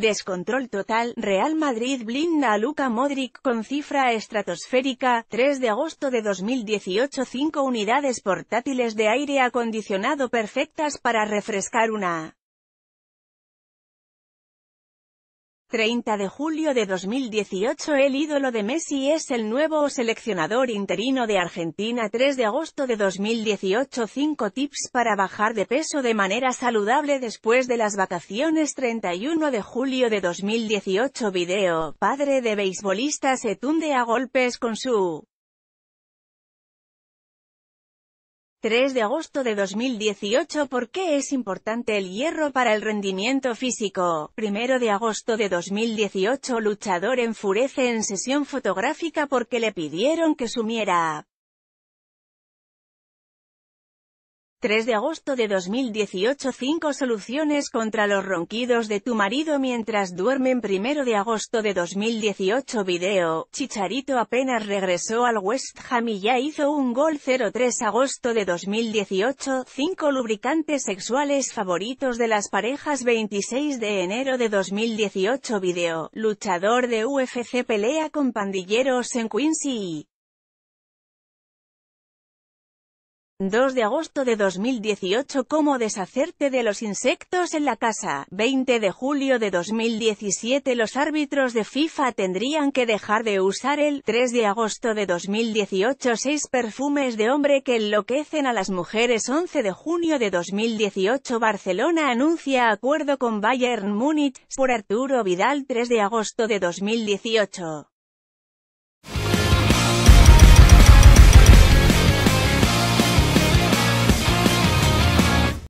Descontrol total, Real Madrid blinda a Luka Modric con cifra estratosférica, 3 de agosto de 2018 5 unidades portátiles de aire acondicionado perfectas para refrescar una 30 de julio de 2018 El ídolo de Messi es el nuevo seleccionador interino de Argentina 3 de agosto de 2018 5 tips para bajar de peso de manera saludable después de las vacaciones 31 de julio de 2018 Video, padre de beisbolista se tunde a golpes con su 3 de agosto de 2018 ¿Por qué es importante el hierro para el rendimiento físico? 1 de agosto de 2018 Luchador enfurece en sesión fotográfica porque le pidieron que sumiera 3 de agosto de 2018 5 soluciones contra los ronquidos de tu marido mientras duermen 1 de agosto de 2018 Video, Chicharito apenas regresó al West Ham y ya hizo un gol 0-3 agosto de 2018 5 lubricantes sexuales favoritos de las parejas 26 de enero de 2018 Video, luchador de UFC pelea con pandilleros en Quincy 2 de agosto de 2018 Cómo deshacerte de los insectos en la casa. 20 de julio de 2017 Los árbitros de FIFA tendrían que dejar de usar el 3 de agosto de 2018 6 perfumes de hombre que enloquecen a las mujeres 11 de junio de 2018 Barcelona anuncia acuerdo con Bayern Múnich por Arturo Vidal 3 de agosto de 2018